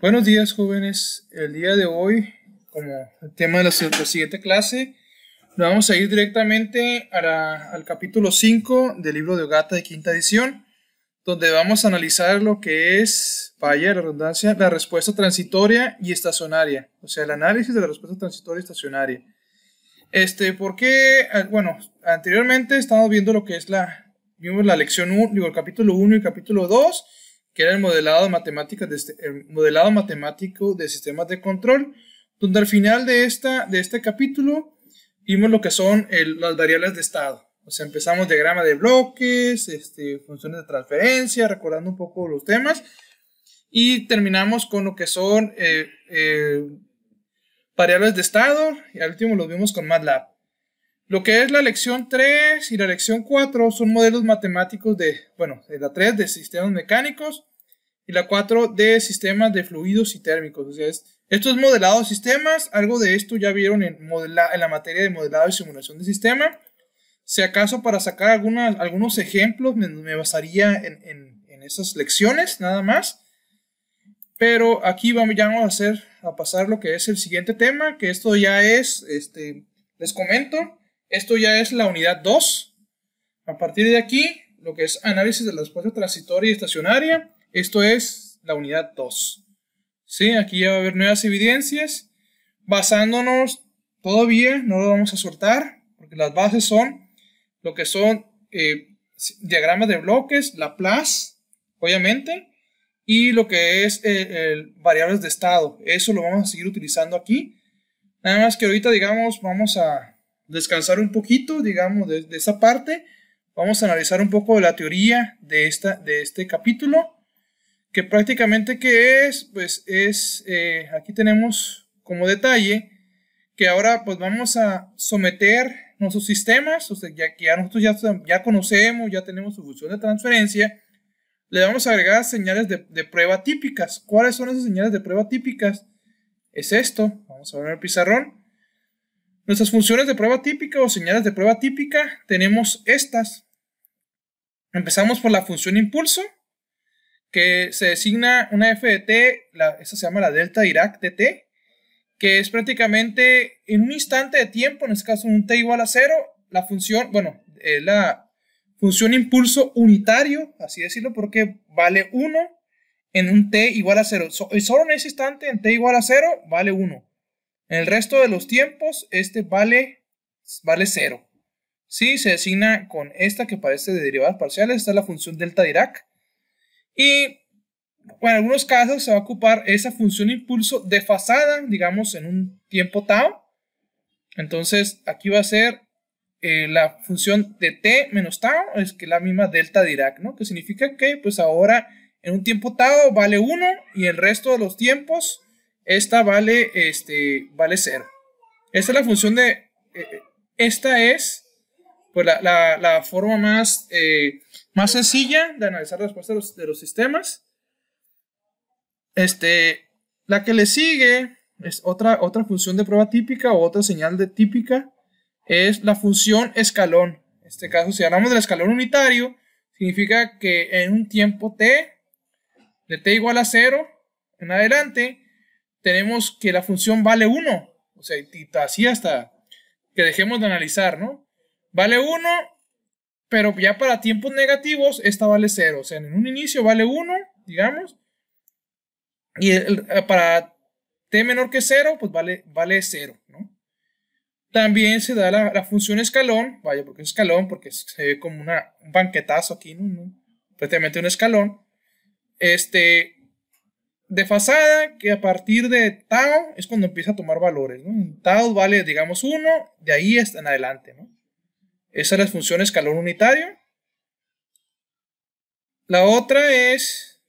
Buenos días jóvenes, el día de hoy, como el tema de la, siguiente clase, nos vamos a ir directamente al capítulo 5 del libro de Ogata de quinta edición, donde vamos a analizar lo que es, vaya la redundancia, la respuesta transitoria y estacionaria, o sea, el análisis de la respuesta transitoria y estacionaria. Este, porque, ah, bueno, anteriormente estamos viendo lo que es la, vimos la lección 1, digo, el capítulo 1 y el capítulo 2, que era el modelado, matemático de, este, modelado matemático de sistemas de control, donde al final de, esta, de este capítulo vimos lo que son las variables de estado. O sea, empezamos diagrama de bloques, este, funciones de transferencia, recordando un poco los temas, y terminamos con lo que son eh, eh, variables de estado, y al último los vimos con MATLAB. Lo que es la lección 3 y la lección 4 son modelos matemáticos de, bueno, la 3 de sistemas mecánicos y la 4 de sistemas de fluidos y térmicos. esto es modelado de sistemas, algo de esto ya vieron en, modela, en la materia de modelado y simulación de sistema. Si acaso para sacar algunas, algunos ejemplos me, basaría en, en, esas lecciones nada más. Pero aquí vamos, ya vamos a hacer a pasar lo que es el siguiente tema, que esto ya es, este, les comento, esto ya es la unidad 2. A partir de aquí, lo que es análisis de la respuesta transitoria y estacionaria, esto es la unidad 2. ¿Sí? Aquí ya va a haber nuevas evidencias. Basándonos todavía, no lo vamos a soltar, porque las bases son lo que son eh, diagramas de bloques, Laplace, obviamente, y lo que es eh, variables de estado. Eso lo vamos a seguir utilizando aquí. Nada más que ahorita, digamos, vamos a descansar un poquito, digamos, de, esa parte. Vamos a analizar un poco de la teoría de, esta, de este capítulo, que prácticamente qué es, pues es, eh, aquí tenemos como detalle que ahora pues vamos a someter nuestros sistemas, o sea, ya que ya nosotros ya, ya conocemos, ya tenemos su función de transferencia, le vamos a agregar señales de, de, prueba típicas. ¿Cuáles son esas señales de prueba típicas? Es esto, vamos a ver el pizarrón. Nuestras funciones de prueba típica o señales de prueba típica tenemos estas. Empezamos por la función impulso, que se designa una f de t, la, esa se llama la delta Dirac de t, que es prácticamente en un instante de tiempo, en este caso un t igual a cero, la función, bueno, eh, la función impulso unitario, así decirlo, porque vale 1 en un t igual a 0. So, solo en ese instante, en t igual a 0, vale 1. El resto de los tiempos, este vale, vale 0. Sí, se designa con esta que parece de derivadas parciales, esta es la función delta Dirac. Y en algunos casos se va a ocupar esa función impulso de desfasada, digamos, en un tiempo tau. Entonces aquí va a ser eh, la función de t menos tau, es que es la misma delta Dirac, ¿no? Que significa que pues ahora en un tiempo tau vale 1 y el resto de los tiempos esta vale, este, vale cero Esta es la función de... Eh, esta es pues, la, forma más, eh, más sencilla de analizar la respuesta de los, sistemas. Este, la que le sigue es otra, otra función de prueba típica o otra señal de típica. Es la función escalón. En este caso, si hablamos del escalón unitario, significa que en un tiempo t, de t igual a cero en adelante, tenemos que la función vale 1. O sea, y así hasta que dejemos de analizar, ¿no? Vale 1, pero ya para tiempos negativos, esta vale 0. O sea, en un inicio vale 1, digamos. Y eh, para t menor que 0, pues vale, vale 0, ¿no? También se da la, función escalón, vaya, porque es escalón, porque se ve como una, un banquetazo aquí, ¿no? Prácticamente un escalón. Este, fachada que a partir de tau, es cuando empieza a tomar valores. ¿no? vale, digamos, 1, de ahí hasta en adelante. Esa es la función escalón unitario. La otra es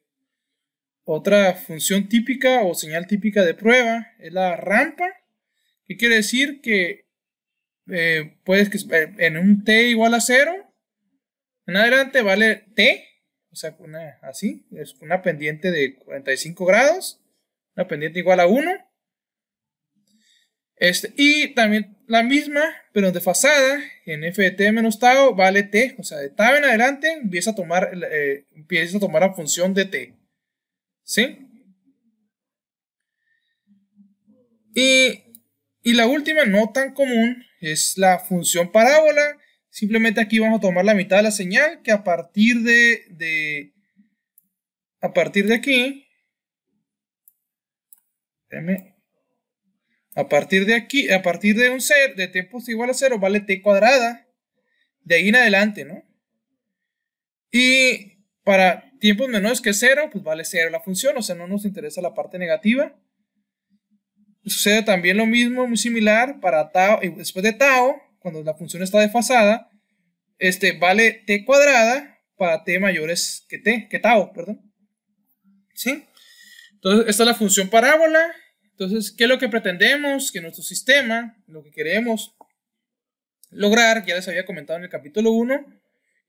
otra función típica o señal típica de prueba, es la rampa, que quiere decir que eh, puedes que eh, en un t igual a 0, en adelante vale t, o sea, así, es una pendiente de 45 grados, una pendiente igual a 1. Este, y también la misma, pero desfasada, en f de t menos tau vale t, o sea, de tau en adelante empieza a tomar, eh, tomar la función de t. ¿Sí? Y, y la última, no tan común, es la función parábola, Simplemente aquí vamos a tomar la mitad de la señal que a partir de, a partir de aquí, a partir de aquí, a partir de un ser, de t igual a 0, vale t cuadrada, de ahí en adelante, ¿no? Y para tiempos menores que cero pues vale 0 la función, o sea, no nos interesa la parte negativa. Sucede también lo mismo, muy similar, para tau, después de tau, cuando la función está desfasada, este, vale t cuadrada para t mayores que t, que tau, perdón. ¿Sí? Entonces, esta es la función parábola. Entonces, ¿qué es lo que pretendemos? Que nuestro sistema, lo que queremos lograr, ya les había comentado en el capítulo 1,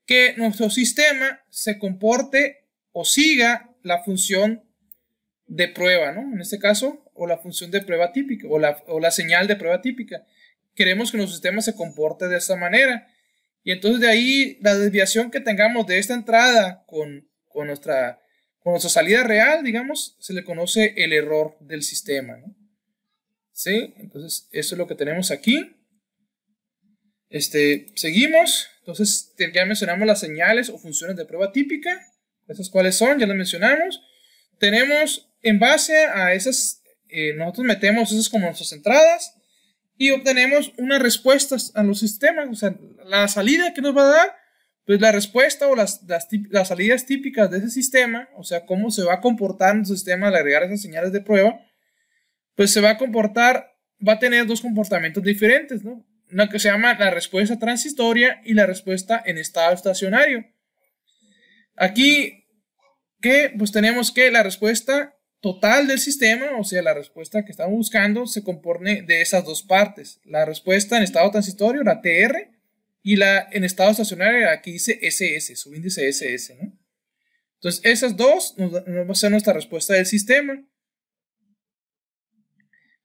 que nuestro sistema se comporte o siga la función de prueba, ¿no? En este caso, o la función de prueba típica, o la, o la señal de prueba típica queremos que nuestro sistema se comporte de esta manera. Y entonces de ahí la desviación que tengamos de esta entrada con, nuestra, nuestra salida real, digamos, se le conoce el error del sistema. ¿Sí? Entonces eso es lo que tenemos aquí. Este, seguimos. Entonces ya mencionamos las señales o funciones de prueba típica. ¿Esas cuáles son? Ya las mencionamos. Tenemos en base a esas, eh, nosotros metemos esas como nuestras entradas y obtenemos unas respuestas a los sistemas. O sea, la salida que nos va a dar, pues la respuesta o las, salidas típicas de ese sistema, o sea, cómo se va a comportar el sistema al agregar esas señales de prueba, pues se va a comportar, va a tener dos comportamientos diferentes, ¿no? Una que se llama la respuesta transitoria y la respuesta en estado estacionario. Aquí, ¿qué? Pues tenemos que la respuesta total del sistema, o sea, la respuesta que estamos buscando, se compone de esas dos partes. La respuesta en estado transitorio, la TR, y la en estado estacionario, la que dice SS, subíndice SS, Entonces, esas dos nos, va a ser nuestra respuesta del sistema.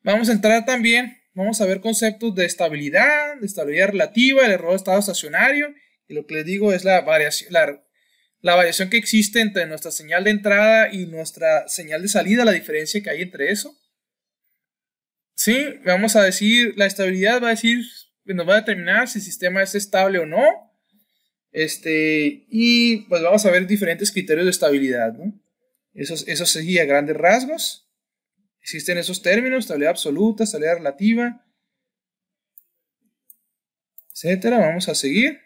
Vamos a entrar también, vamos a ver conceptos de estabilidad, de estabilidad relativa, el error de estado estacionario, y lo que les digo es la variación, la la variación que existe entre nuestra señal de entrada y nuestra señal de salida, la diferencia que hay entre eso. Sí, vamos a decir, la estabilidad va a decir, nos va a determinar si el sistema es estable o no. Este, y pues vamos a ver diferentes criterios de estabilidad, Eso, sería grandes rasgos. Existen esos términos, estabilidad absoluta, estabilidad relativa, etcétera. Vamos a seguir.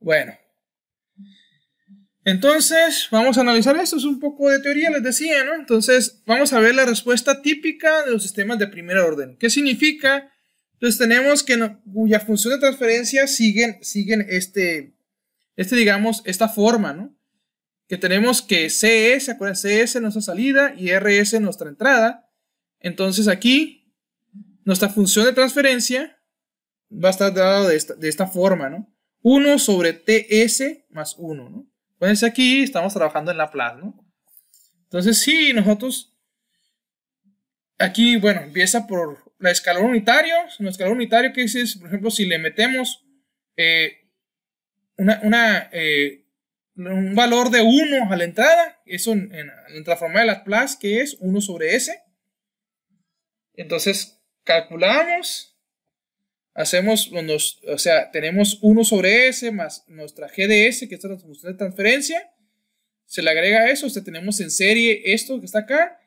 Bueno, entonces, vamos a analizar esto, es un poco de teoría, les decía, ¿no? Entonces, vamos a ver la respuesta típica de los sistemas de primer orden. ¿Qué significa? Entonces, pues tenemos que cuya función de transferencia siguen, siguen este, este, digamos, esta forma, ¿no? Que tenemos que CS, acuérdense, CS es nuestra salida y RS nuestra entrada. Entonces, aquí, nuestra función de transferencia va a estar dada de esta, de esta forma, ¿no? 1 sobre TS más 1, ¿no? Entonces pues aquí estamos trabajando en la ¿no? Entonces sí, nosotros aquí, bueno, empieza por la escalón unitario. Una el unitario, que es? Por ejemplo, si le metemos eh, una, eh, un valor de 1 a la entrada, eso en, la en transformada de Laplace, que es 1 sobre S. Entonces, calculamos hacemos, o sea, tenemos 1 sobre S más nuestra GDS, que es la función de transferencia, se le agrega eso, o sea, tenemos en serie esto que está acá,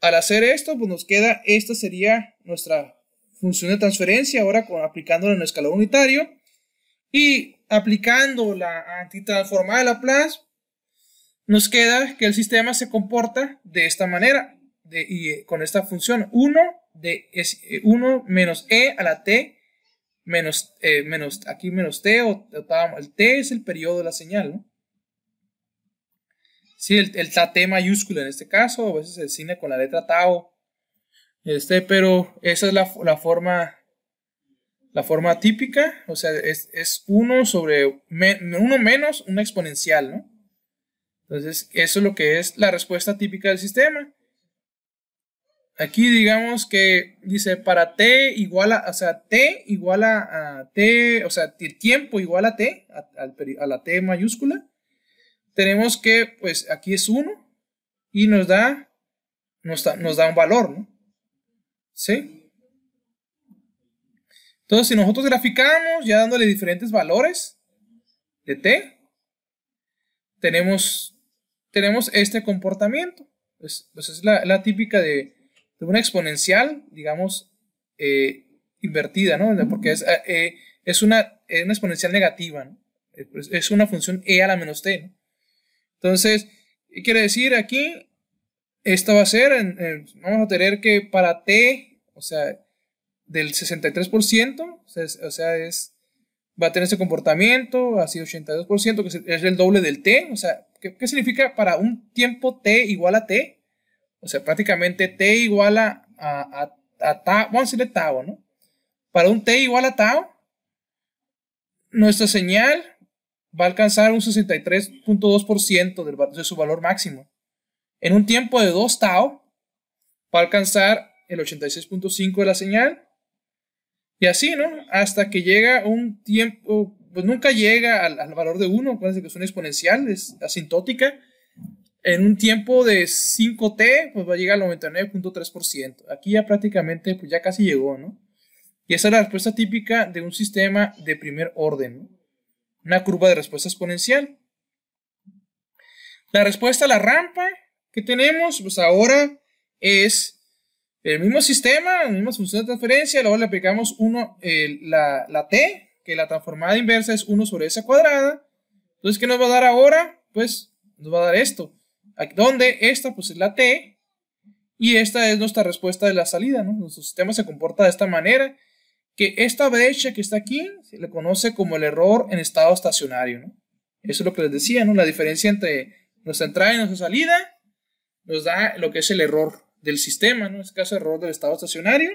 al hacer esto, pues nos queda, esta sería nuestra función de transferencia, ahora con, aplicándola en el escalón unitario, y aplicando la antitransformada de Laplace, nos queda que el sistema se comporta de esta manera, de, y eh, con esta función 1 de 1 eh, menos e a la t menos, eh, menos aquí menos T, o, el T es el periodo de la señal, ¿no? Sí, el, T mayúscula en este caso, a veces se cine con la letra tau. Este, pero esa es la, forma la forma típica, o sea, es, es 1 sobre 1 menos una exponencial, ¿no? Entonces, eso es lo que es la respuesta típica del sistema. Aquí digamos que dice para t igual a, o sea, t igual a, t, o sea, tiempo igual a t, a, la t mayúscula. Tenemos que, pues aquí es 1 y nos da, nos nos da un valor, ¿no? ¿Sí? Entonces, si nosotros graficamos ya dándole diferentes valores de t, tenemos, tenemos este comportamiento. Pues, es la típica de una exponencial, digamos, eh, invertida, ¿no? Porque es, eh, eh, una, exponencial negativa, ¿no? Pues, es una función e a la menos t, ¿no? Entonces, ¿qué quiere decir aquí? Esto va a ser, vamos a tener que para t, o sea, del 63%, o sea, es va a tener ese comportamiento, así 82%, que es el doble del t. O sea, ¿qué, ¿qué, significa para un tiempo t igual a t? O sea, prácticamente T igual a, a, tau, vamos a decirle tau, ¿no? Para un T igual a tau, nuestra señal va a alcanzar un 63.2% de su valor máximo. En un tiempo de 2 tau, va a alcanzar el 86.5% de la señal. Y así, ¿no? Hasta que llega un tiempo, pues nunca llega al, valor de 1, parece que es una exponencial, es asintótica en un tiempo de 5T, pues va a llegar al 99.3%. Aquí ya prácticamente, pues ya casi llegó, ¿no? Y esa es la respuesta típica de un sistema de primer orden, ¿no? una curva de respuesta exponencial. La respuesta a la rampa que tenemos, pues ahora es el mismo sistema, la misma función de transferencia, luego le aplicamos uno, la, la, t, que la transformada inversa es 1 sobre esa cuadrada. Entonces, ¿qué nos va a dar ahora? Pues nos va a dar esto. Donde esta pues es la T y esta es nuestra respuesta de la salida, Nuestro sistema se comporta de esta manera, que esta brecha que está aquí se le conoce como el error en estado estacionario, Eso es lo que les decía, ¿no? La diferencia entre nuestra entrada y nuestra salida nos da lo que es el error del sistema, ¿no? En este caso, error del estado estacionario.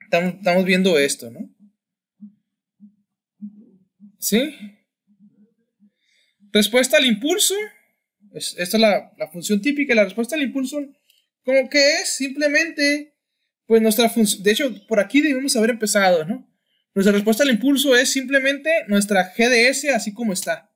Estamos, estamos viendo esto, ¿no? ¿Sí? Respuesta al impulso esta es la, función típica, la respuesta al impulso, como que es simplemente, pues nuestra función, de hecho, por aquí debemos haber empezado, ¿no? Nuestra respuesta al impulso es simplemente nuestra GDS así como está,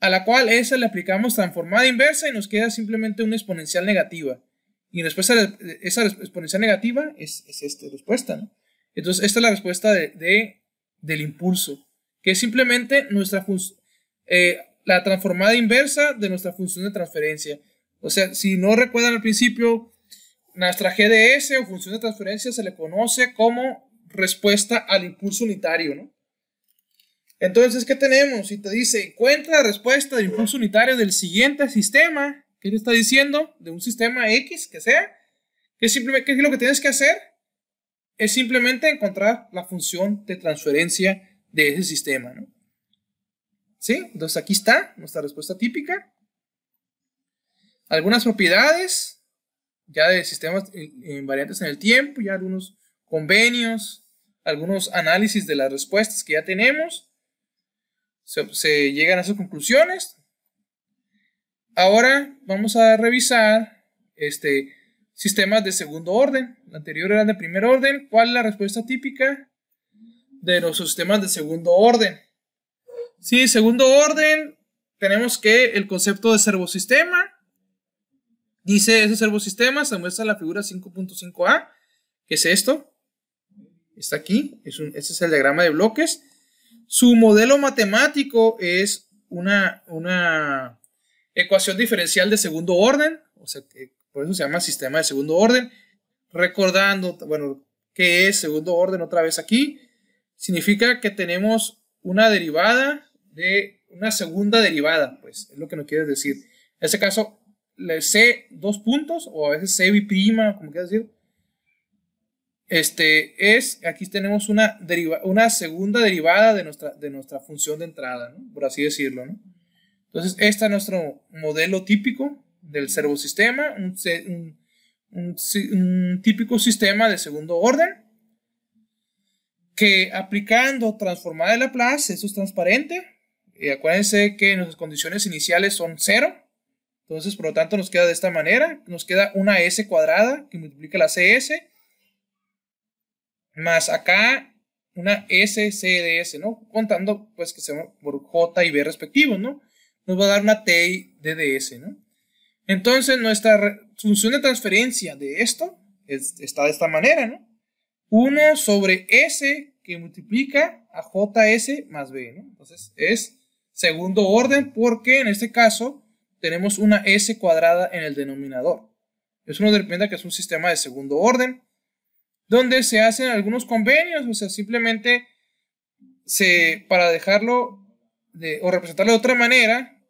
a la cual esa le aplicamos transformada inversa y nos queda simplemente una exponencial negativa. Y respuesta esa exponencial negativa es, esta respuesta, ¿no? Entonces, esta es la respuesta de, del impulso, que es simplemente nuestra función. Eh, la transformada inversa de nuestra función de transferencia. O sea, si no recuerdan al principio, nuestra GDS o función de transferencia se le conoce como respuesta al impulso unitario, ¿no? Entonces, ¿qué tenemos? Si te dice, encuentra la respuesta del impulso unitario del siguiente sistema, ¿qué le está diciendo? De un sistema X, que sea, que simplemente, ¿qué es lo que tienes que hacer? Es simplemente encontrar la función de transferencia de ese sistema, ¿no? ¿Sí? Entonces aquí está nuestra respuesta típica. Algunas propiedades, ya de sistemas invariantes eh, en el tiempo, ya algunos convenios, algunos análisis de las respuestas que ya tenemos. Se, llegan a sus conclusiones. Ahora vamos a revisar este, sistemas de segundo orden. el anterior era de primer orden. ¿Cuál es la respuesta típica de los sistemas de segundo orden? Sí, segundo orden, tenemos que el concepto de servosistema. Dice ese servosistema, se muestra la figura 5.5a, que es esto. Está aquí, es este es el diagrama de bloques. Su modelo matemático es una, una ecuación diferencial de segundo orden, o sea, por eso se llama sistema de segundo orden. Recordando, bueno, ¿qué es segundo orden otra vez aquí? Significa que tenemos una derivada de una segunda derivada, pues es lo que nos quiere decir. En este caso, le C dos puntos o a veces C prima, como quieras decir. Este es, aquí tenemos una, deriva, una segunda derivada de nuestra, de nuestra función de entrada, por así decirlo. ¿no? Entonces, este es nuestro modelo típico del servosistema, un, un típico sistema de segundo orden que aplicando transformada de Laplace, eso es transparente, acuérdense que nuestras condiciones iniciales son 0. Entonces, por lo tanto, nos queda de esta manera. Nos queda una S cuadrada que multiplica la CS. Más acá una S, C, ¿no? Contando, pues, que sean por J y B respectivos, ¿no? Nos va a dar una T de Entonces, nuestra función de transferencia de esto está de esta manera, ¿no? 1 sobre S que multiplica a JS más B, Entonces, es segundo orden porque en este caso tenemos una S cuadrada en el denominador. Eso nos depende que es un sistema de segundo orden donde se hacen algunos convenios, o sea, simplemente se, para dejarlo o representarlo de otra manera,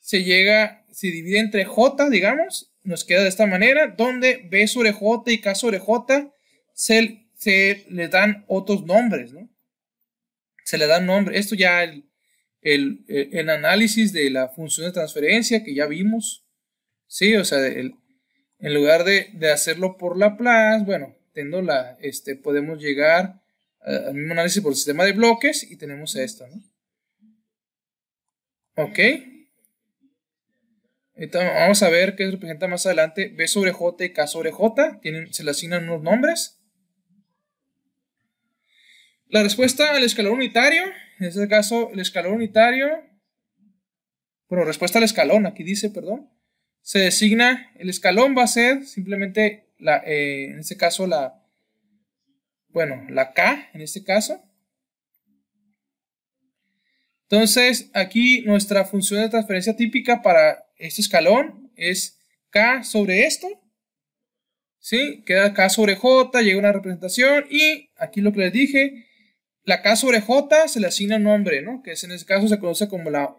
se llega, se divide entre J, digamos, nos queda de esta manera, donde B sobre J y K sobre J se, se le dan otros nombres, ¿no? Se le dan nombres Esto ya el, eh, análisis de la función de transferencia que ya vimos. Sí, o sea, en lugar de, hacerlo por Laplace, bueno, la, este, podemos llegar al mismo análisis por el sistema de bloques y tenemos esto, ¿no? Ok. Entonces, vamos a ver qué representa más adelante B sobre J y K sobre J. Tienen, se le asignan unos nombres. La respuesta al escalón unitario, en este caso el escalón unitario, bueno, respuesta al escalón, aquí dice, perdón, se designa, el escalón va a ser simplemente, la, eh, en este caso, la, bueno, la K, en este caso. Entonces, aquí nuestra función de transferencia típica para este escalón es K sobre esto, ¿sí? Queda K sobre J, llega una representación y aquí lo que les dije, la K sobre J se le asigna un nombre, ¿no? Que en este caso se conoce como la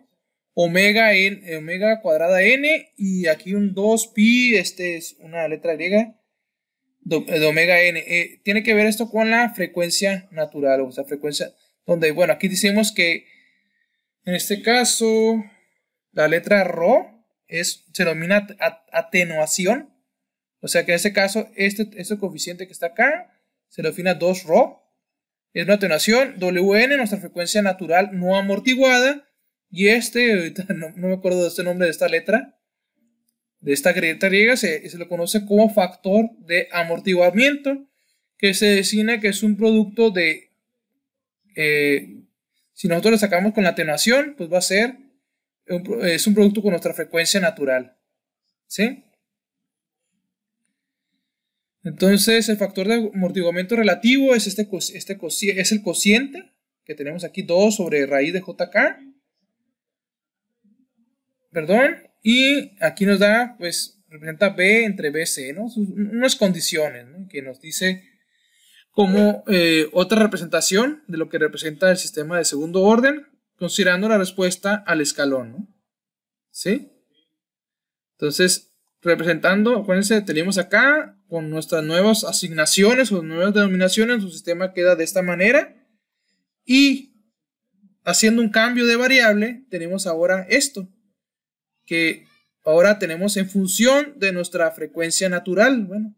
omega, eh, omega cuadrada n y aquí un 2pi, este es una letra griega eh, de omega n. Eh, tiene que ver esto con la frecuencia natural, o sea, frecuencia donde, bueno, aquí decimos que en este caso la letra Rho es, se denomina atenuación, o sea que en este caso este, este coeficiente que está acá se afina 2 Rho es una atenuación WN, nuestra frecuencia natural no amortiguada. Y este, no, me acuerdo de este nombre de esta letra, de esta grieta griega, se, se conoce como factor de amortiguamiento, que se designa que es un producto de. Eh, si nosotros lo sacamos con la atenuación, pues va a ser. es un producto con nuestra frecuencia natural. ¿Sí? Entonces, el factor de amortiguamiento relativo es, este, este, es el cociente que tenemos aquí 2 sobre raíz de JK. Perdón. Y aquí nos da, pues, representa B entre BC, ¿no? unas condiciones que nos dice como eh, otra representación de lo que representa el sistema de segundo orden, considerando la respuesta al escalón, ¿Sí? Entonces, representando, acuérdense, tenemos acá con nuestras nuevas asignaciones o nuevas denominaciones, su sistema queda de esta manera. Y haciendo un cambio de variable, tenemos ahora esto, que ahora tenemos en función de nuestra frecuencia natural. Bueno,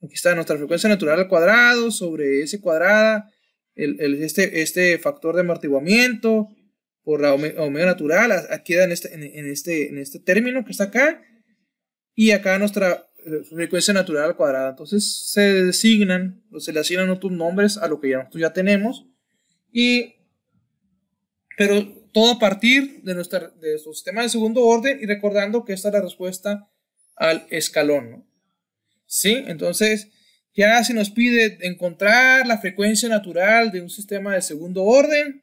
aquí está nuestra frecuencia natural al cuadrado sobre S cuadrada, el, este, este factor de amortiguamiento por la omega natural, queda en este, en este, en este término que está acá. Y acá nuestra frecuencia eh, natural al cuadrado. Entonces se designan, se le asignan otros nombres a lo que ya nosotros ya tenemos. Y, pero todo a partir de, nuestro de nuestro sistema de segundo orden y recordando que esta es la respuesta al escalón. ¿no? ¿Sí? Entonces, ya se nos pide encontrar la frecuencia natural de un sistema de segundo orden.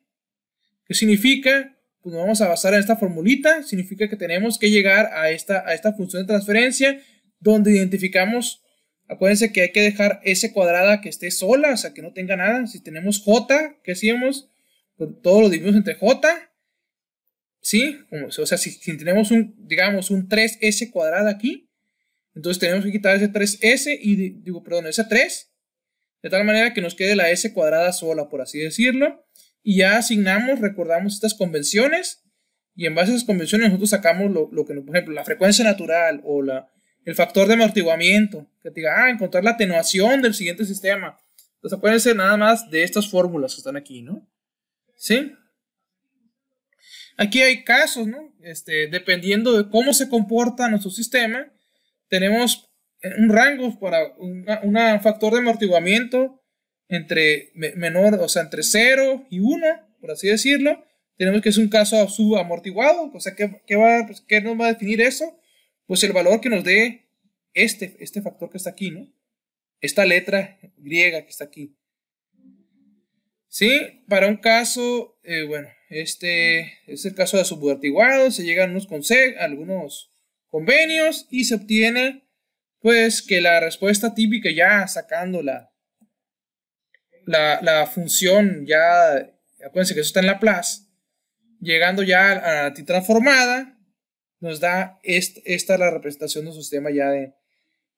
¿Qué significa? Pues nos vamos a basar en esta formulita. Significa que tenemos que llegar a esta, a esta función de transferencia donde identificamos, acuérdense que hay que dejar S cuadrada que esté sola, o sea, que no tenga nada. Si tenemos J, ¿qué hacíamos? Pues, todo lo dividimos entre J. ¿Sí? O sea, si, tenemos un, digamos, un 3S cuadrada aquí, entonces tenemos que quitar ese 3S y, digo, perdón, ese 3, de tal manera que nos quede la S cuadrada sola, por así decirlo. Y ya asignamos, recordamos estas convenciones, y en base a esas convenciones nosotros sacamos lo, lo que, por ejemplo, la frecuencia natural o la, el factor de amortiguamiento, que te diga, ah, encontrar la atenuación del siguiente sistema. Entonces ser nada más de estas fórmulas que están aquí, ¿no? ¿Sí? Aquí hay casos, ¿no? Este, dependiendo de cómo se comporta nuestro sistema, tenemos un rango para un factor de amortiguamiento entre menor, o sea, entre 0 y 1, por así decirlo. Tenemos que es un caso subamortiguado, o sea, ¿qué, qué va, pues, ¿qué nos va a definir eso? pues el valor que nos dé este, este factor que está aquí, ¿no? Esta letra griega que está aquí. ¿Sí? Para un caso, eh, bueno, este es el caso de subvertiguado. se llegan unos algunos convenios y se obtiene, pues, que la respuesta típica ya sacando la, función ya, acuérdense que eso está en la Laplace, llegando ya a la transformada, nos da esta la representación de un sistema ya de,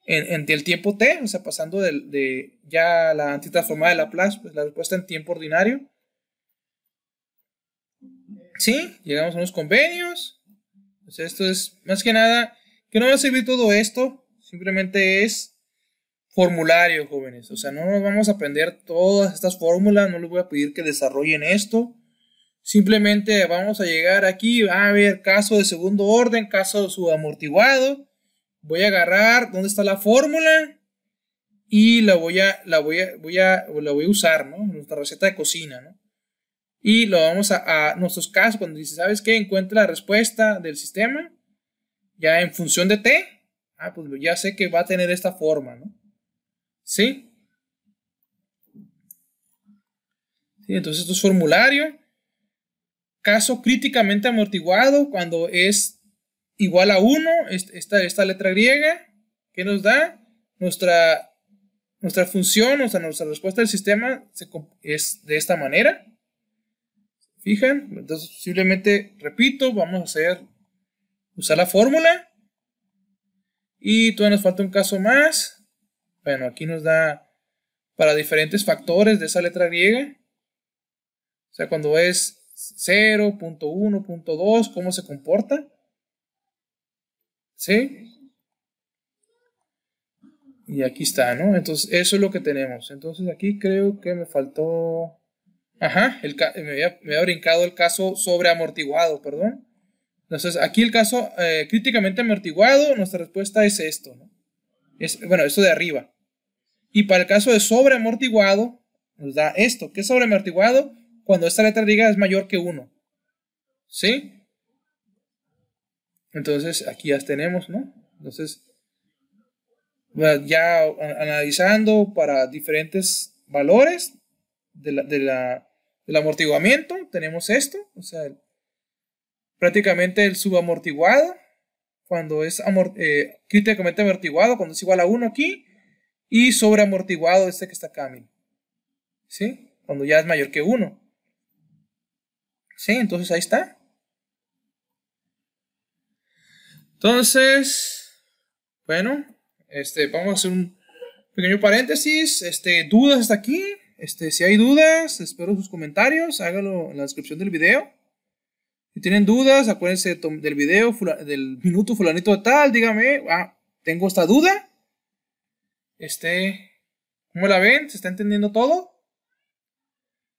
en, el tiempo t, o sea, pasando de, ya la antitransformada de Laplace, pues la respuesta en tiempo ordinario. Sí, llegamos a unos convenios. Pues, esto es, más que nada, que no va a servir todo esto, simplemente es formulario, jóvenes. O sea, no nos vamos a aprender todas estas fórmulas, no les voy a pedir que desarrollen esto. Simplemente vamos a llegar aquí, a ver caso de segundo orden, caso subamortiguado. Voy a agarrar dónde está la fórmula y la voy a, la voy a, voy voy a usar, ¿no? Nuestra receta de cocina, ¿no? Y lo vamos a, nuestros casos, cuando dice, ¿sabes qué? Encuentra la respuesta del sistema, ya en función de t, ah, pues ya sé que va a tener esta forma, ¿no? ¿Sí? ¿Sí? Entonces esto es formulario caso críticamente amortiguado cuando es igual a 1, esta, esta letra griega, que nos da? Nuestra, nuestra función, sea nuestra respuesta del sistema es de esta manera. ¿Fijan? Entonces simplemente, repito, vamos a hacer, usar la fórmula. Y todavía nos falta un caso más. Bueno, aquí nos da para diferentes factores de esa letra griega. O sea, cuando es 0.1.2 cómo se comporta. ¿Sí? Y aquí está, ¿no? Entonces, eso es lo que tenemos. Entonces, aquí creo que me faltó... Ajá, me, había, brincado el caso sobre amortiguado, perdón. Entonces, aquí el caso eh, críticamente amortiguado, nuestra respuesta es esto, ¿no? Es, bueno, esto de arriba. Y para el caso de sobreamortiguado, nos da esto. ¿Qué es sobreamortiguado? cuando esta letra diga es mayor que 1. ¿Sí? Entonces aquí ya tenemos, ¿no? Entonces, ya analizando para diferentes valores de del amortiguamiento, tenemos esto, o sea, prácticamente el subamortiguado, cuando es eh, críticamente amortiguado, cuando es igual a 1 aquí, y sobreamortiguado este que está acá, ¿sí? Cuando ya es mayor que 1. Sí, entonces ahí está. Entonces, bueno, este, vamos a hacer un pequeño paréntesis. Este, dudas hasta aquí. Este, si hay dudas, espero sus comentarios. Háganlo en la descripción del video. Si tienen dudas, acuérdense del video del minuto fulanito de tal. Dígame, ah, tengo esta duda. Este, ¿cómo la ven? ¿Se está entendiendo todo?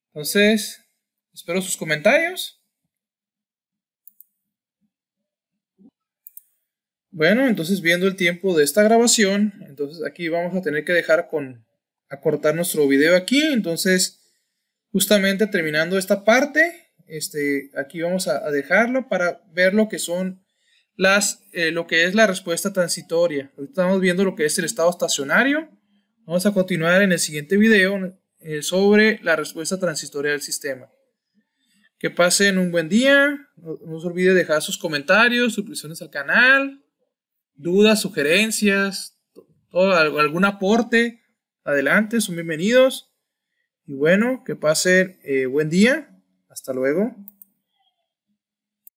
Entonces, Espero sus comentarios. Bueno, entonces viendo el tiempo de esta grabación, entonces aquí vamos a tener que dejar con acortar nuestro video aquí. Entonces, justamente terminando esta parte, este, aquí vamos a, dejarlo para ver lo que son las, eh, lo que es la respuesta transitoria. Estamos viendo lo que es el estado estacionario. Vamos a continuar en el siguiente video eh, sobre la respuesta transitoria del sistema. Que pasen un buen día. No, se olvide dejar sus comentarios, suscripciones al canal, dudas, sugerencias, todo, algún aporte. Adelante, son bienvenidos. Y bueno, que pasen eh, buen día. Hasta luego.